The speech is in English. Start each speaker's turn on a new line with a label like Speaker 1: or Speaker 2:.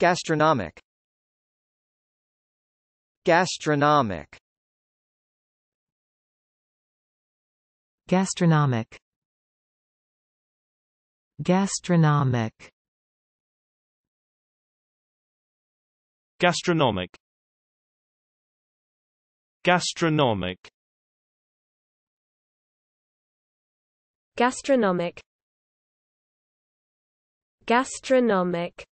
Speaker 1: Gastronomic Gastronomic Gastronomic Gastronomic Gastronomic Gastronomic Gastronomic Gastronomic